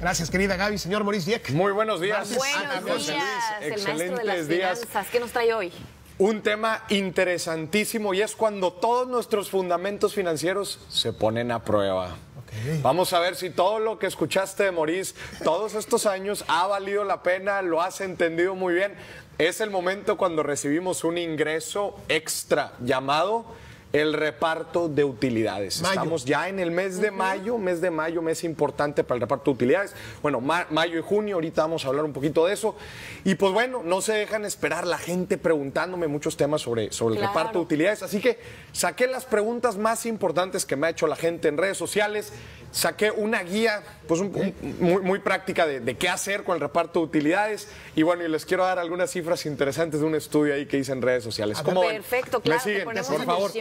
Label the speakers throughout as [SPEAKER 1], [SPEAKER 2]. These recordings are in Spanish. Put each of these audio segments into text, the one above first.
[SPEAKER 1] Gracias, querida Gaby. Señor Maurice Dieck. Muy buenos días. Buenos días, días. ¿Qué nos trae hoy? Un tema interesantísimo y es cuando todos nuestros fundamentos financieros se ponen a prueba. Vamos a ver si todo lo que escuchaste de Maurice todos estos años ha valido la pena, lo has entendido muy bien. Es el momento cuando recibimos un ingreso extra llamado el reparto de utilidades. Estamos ya en el mes de mayo, mes de mayo, mes importante para el reparto de utilidades. Bueno, mayo y junio, ahorita vamos a hablar un poquito de eso. Y pues bueno, no se dejan esperar la gente preguntándome muchos temas sobre, sobre el reparto de utilidades. Así que saqué las preguntas más importantes que me ha hecho la gente en redes sociales. Saqué una guía, pues muy, práctica de, qué hacer con el reparto de utilidades. Y bueno, y les quiero dar algunas cifras interesantes de un estudio ahí que hice en redes sociales. Ah, perfecto, claro. Te por favor.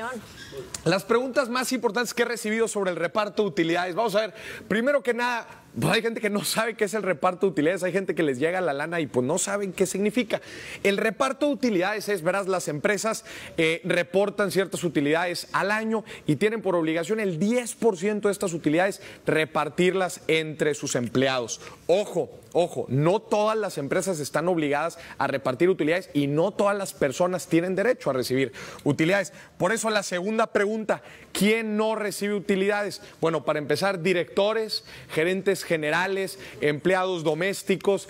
[SPEAKER 1] Las preguntas más importantes que he recibido sobre el reparto de utilidades. Vamos a ver, primero que nada, pues hay gente que no sabe qué es el reparto de utilidades, hay gente que les llega la lana y pues no saben qué significa. El reparto de utilidades es, verás, las empresas eh, reportan ciertas utilidades al año y tienen por obligación el 10% de estas utilidades repartirlas entre sus empleados. Ojo, ojo, no todas las empresas están obligadas a repartir utilidades y no todas las personas tienen derecho a recibir utilidades. Por eso la segunda pregunta, ¿quién no recibe utilidades? Bueno, para empezar, directores, gerentes generales, empleados domésticos,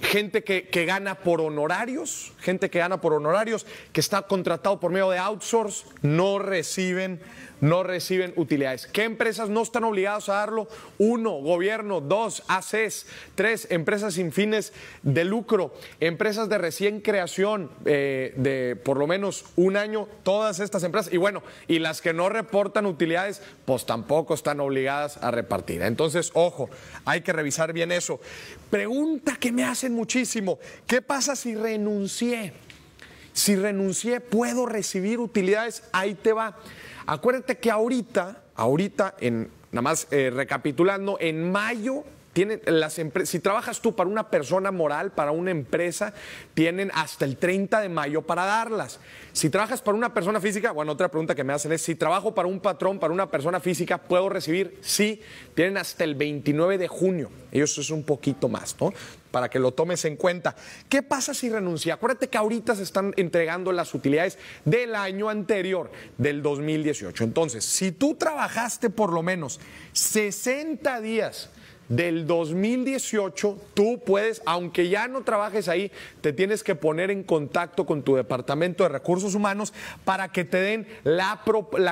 [SPEAKER 1] gente que, que, gana por honorarios, gente que gana por honorarios, que está contratado por medio de outsource, no reciben no reciben utilidades. ¿Qué empresas no están obligadas a darlo? Uno, gobierno. Dos, ACES. Tres, empresas sin fines de lucro. Empresas de recién creación eh, de por lo menos un año, todas estas empresas. Y bueno, y las que no reportan utilidades, pues tampoco están obligadas a repartir. Entonces, ojo, hay que revisar bien eso. Pregunta que me hacen muchísimo. ¿Qué pasa si renuncié? Si renuncié, ¿puedo recibir utilidades? Ahí te va. Acuérdate que ahorita, ahorita, en, nada más eh, recapitulando, en mayo las si trabajas tú para una persona moral, para una empresa, tienen hasta el 30 de mayo para darlas. Si trabajas para una persona física, bueno, otra pregunta que me hacen es, si trabajo para un patrón, para una persona física, ¿puedo recibir? Sí, tienen hasta el 29 de junio. Eso es un poquito más, ¿no? Para que lo tomes en cuenta. ¿Qué pasa si renuncia? Acuérdate que ahorita se están entregando las utilidades del año anterior, del 2018. Entonces, si tú trabajaste por lo menos 60 días, del 2018, tú puedes, aunque ya no trabajes ahí, te tienes que poner en contacto con tu departamento de recursos humanos para que te den la,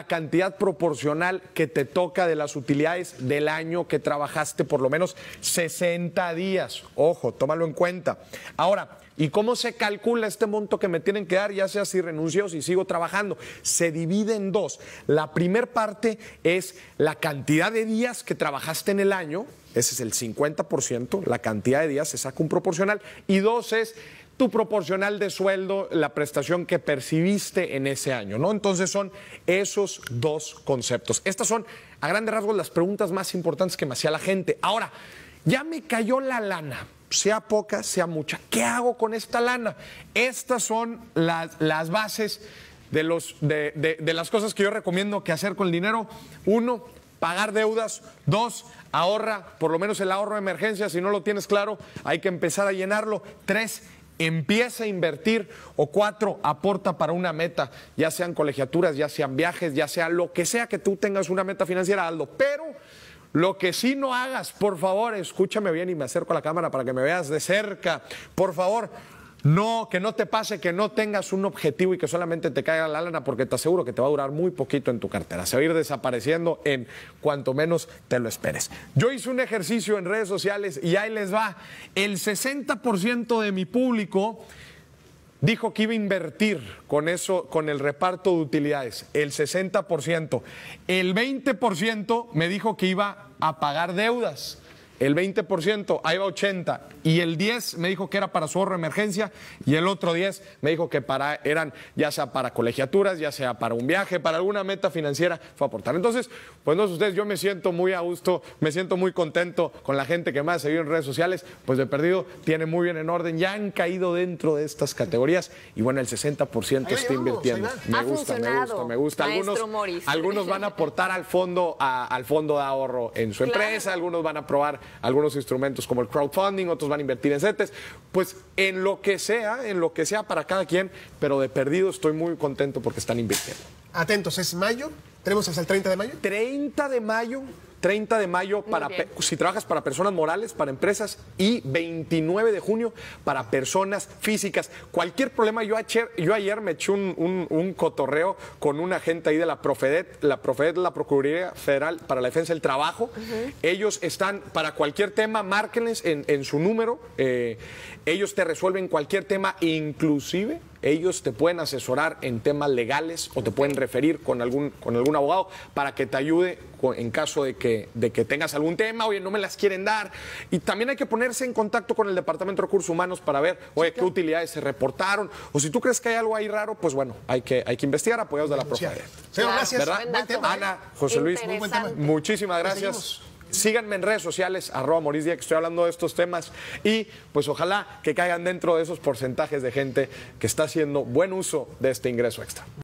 [SPEAKER 1] cantidad proporcional que te toca de las utilidades del año que trabajaste por lo menos 60 días. Ojo, tómalo en cuenta. Ahora, ¿Y cómo se calcula este monto que me tienen que dar, ya sea si renuncio o si sigo trabajando? Se divide en dos. La primera parte es la cantidad de días que trabajaste en el año, ese es el 50%, la cantidad de días se saca un proporcional. Y dos es tu proporcional de sueldo, la prestación que percibiste en ese año, ¿no? Entonces son esos dos conceptos. Estas son, a grandes rasgos, las preguntas más importantes que me hacía la gente. Ahora, ya me cayó la lana, sea poca, sea mucha. ¿Qué hago con esta lana? Estas son las, bases de, los, de las cosas que yo recomiendo que hacer con el dinero. Uno, pagar deudas. Dos, ahorra, por lo menos el ahorro de emergencia, si no lo tienes claro, hay que empezar a llenarlo. Tres, empieza a invertir o cuatro, aporta para una meta, ya sean colegiaturas, ya sean viajes, ya sea lo que sea que tú tengas una meta financiera, hazlo. Pero lo que sí no hagas, por favor, escúchame bien y me acerco a la cámara para que me veas de cerca, por favor, no, que no te pase que no tengas un objetivo y que solamente te caiga la lana, porque te aseguro que te va a durar muy poquito en tu cartera. Se va a ir desapareciendo en cuanto menos te lo esperes. Yo hice un ejercicio en redes sociales y ahí les va. El 60% de mi público dijo que iba a invertir con eso, con el reparto de utilidades, el 60%. El 20% me dijo que iba a pagar deudas el 20%, ahí va 80. Y el 10 me dijo que era para su ahorro de emergencia y el otro 10 me dijo que para, eran ya sea para colegiaturas, ya sea para un viaje, para alguna meta financiera, fue a aportar. Entonces, pues no sé ustedes, yo me siento muy a gusto, me siento muy contento con la gente que más ha seguido en redes sociales, pues de perdido tiene muy bien en orden, ya han caído dentro de estas categorías y bueno, el 60% está invirtiendo. Me gusta, me gusta, me gusta, Algunos, algunos van a aportar al fondo, al fondo de ahorro en su empresa, algunos van a probar algunos instrumentos como el crowdfunding, otros van a invertir en CETES, pues en lo que sea, en lo que sea para cada quien, pero de perdido estoy muy contento porque están invirtiendo. Atentos, es mayo. ¿Tenemos hasta el 30 de mayo? 30 de mayo. 30 de mayo para si trabajas para personas morales, para empresas y 29 de junio para personas físicas. Cualquier problema, yo ayer, yo ayer me eché un, cotorreo con una gente ahí de la Profedet, la Profedet, la Procuraduría Federal para la Defensa del Trabajo. Ellos están para cualquier tema, márquenles en, su número. Eh, ellos te resuelven cualquier tema, inclusive ellos te pueden asesorar en temas legales o te pueden referir con algún, con algún abogado para que te ayude en caso de que, de que tengas algún tema, oye, no me las quieren dar. Y también hay que ponerse en contacto con el Departamento de Recursos Humanos para ver, oye, qué utilidades se reportaron. O si tú crees que hay algo ahí raro, pues bueno, hay que, hay que investigar apoyados de la propia. Señor, gracias. Ana, José Luis, muchísimas gracias síganme en redes sociales, arroba morisdia, que estoy hablando de estos temas y pues ojalá que caigan dentro de esos porcentajes de gente que está haciendo buen uso de este ingreso extra.